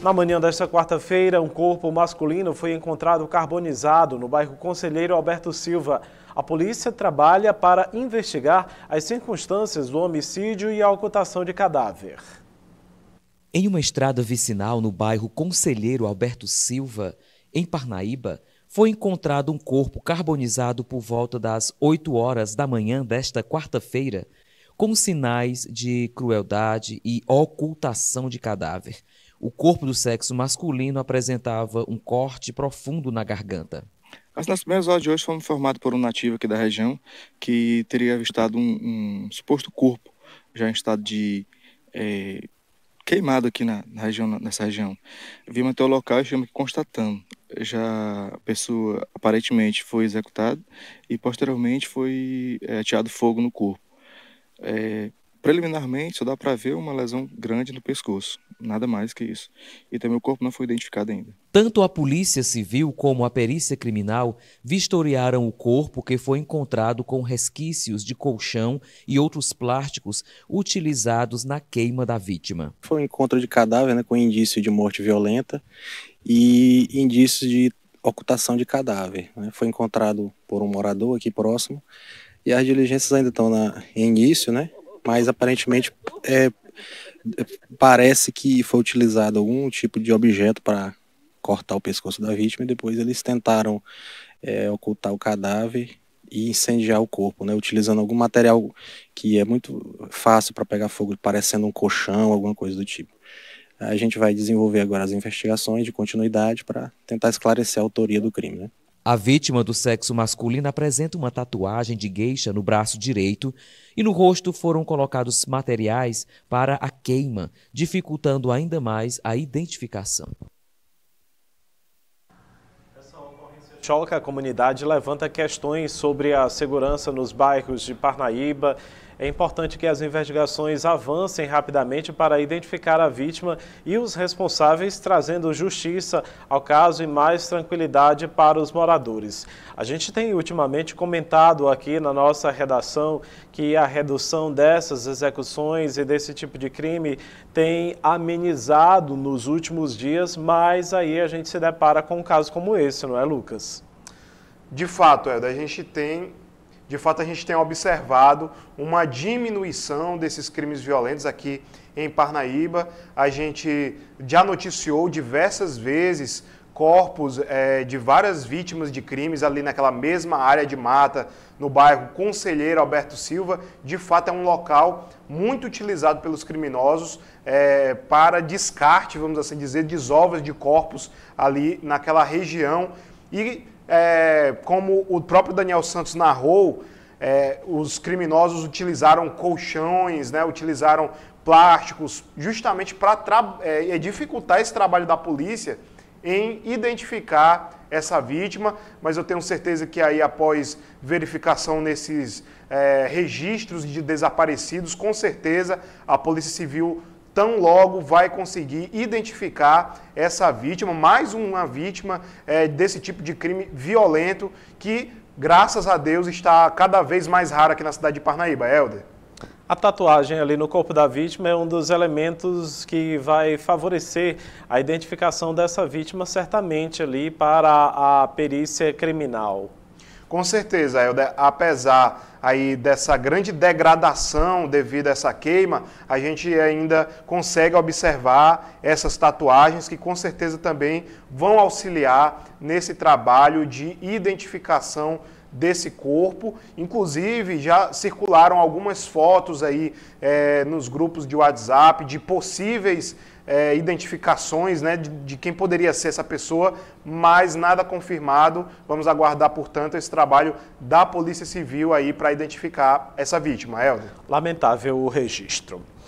Na manhã desta quarta-feira, um corpo masculino foi encontrado carbonizado no bairro Conselheiro Alberto Silva. A polícia trabalha para investigar as circunstâncias do homicídio e a ocultação de cadáver. Em uma estrada vicinal no bairro Conselheiro Alberto Silva, em Parnaíba, foi encontrado um corpo carbonizado por volta das 8 horas da manhã desta quarta-feira, com sinais de crueldade e ocultação de cadáver. O corpo do sexo masculino apresentava um corte profundo na garganta. As nossas primeiras horas de hoje foram informados por um nativo aqui da região que teria avistado um, um suposto corpo já em estado de é, queimado aqui na, na, região, nessa região. Vimos até o local e chegamos constatando. Já a pessoa aparentemente foi executada e posteriormente foi é, ateado fogo no corpo. É, Preliminarmente, só dá para ver uma lesão grande no pescoço, nada mais que isso. E também o corpo não foi identificado ainda. Tanto a Polícia Civil como a perícia criminal vistoriaram o corpo que foi encontrado com resquícios de colchão e outros plásticos utilizados na queima da vítima. Foi um encontro de cadáver né, com indício de morte violenta e indícios de ocultação de cadáver. Né? Foi encontrado por um morador aqui próximo e as diligências ainda estão na, em início, né? mas aparentemente é, parece que foi utilizado algum tipo de objeto para cortar o pescoço da vítima e depois eles tentaram é, ocultar o cadáver e incendiar o corpo, né? Utilizando algum material que é muito fácil para pegar fogo, parecendo um colchão, alguma coisa do tipo. A gente vai desenvolver agora as investigações de continuidade para tentar esclarecer a autoria do crime, né? A vítima do sexo masculino apresenta uma tatuagem de gueixa no braço direito e no rosto foram colocados materiais para a queima, dificultando ainda mais a identificação. Choca, a comunidade levanta questões sobre a segurança nos bairros de Parnaíba, é importante que as investigações avancem rapidamente para identificar a vítima e os responsáveis, trazendo justiça ao caso e mais tranquilidade para os moradores. A gente tem ultimamente comentado aqui na nossa redação que a redução dessas execuções e desse tipo de crime tem amenizado nos últimos dias, mas aí a gente se depara com um caso como esse, não é, Lucas? De fato, é. A gente tem de fato a gente tem observado uma diminuição desses crimes violentos aqui em Parnaíba. A gente já noticiou diversas vezes corpos é, de várias vítimas de crimes ali naquela mesma área de mata, no bairro Conselheiro Alberto Silva. De fato, é um local muito utilizado pelos criminosos é, para descarte, vamos assim dizer, desovas de corpos ali naquela região. E é, como o próprio Daniel Santos narrou, é, os criminosos utilizaram colchões, né, utilizaram plásticos, justamente para é, dificultar esse trabalho da polícia em identificar essa vítima, mas eu tenho certeza que aí após verificação nesses é, registros de desaparecidos, com certeza a Polícia Civil tão logo vai conseguir identificar essa vítima, mais uma vítima é, desse tipo de crime violento que, graças a Deus, está cada vez mais raro aqui na cidade de Parnaíba. Helder. A tatuagem ali no corpo da vítima é um dos elementos que vai favorecer a identificação dessa vítima certamente ali para a perícia criminal. Com certeza, Helder, apesar aí dessa grande degradação devido a essa queima, a gente ainda consegue observar essas tatuagens que com certeza também vão auxiliar nesse trabalho de identificação desse corpo. Inclusive, já circularam algumas fotos aí é, nos grupos de WhatsApp de possíveis é, identificações né, de, de, quem poderia ser essa pessoa, mas nada confirmado. Vamos aguardar, portanto, esse trabalho da Polícia Civil aí para identificar essa vítima, Helder. Lamentável o registro.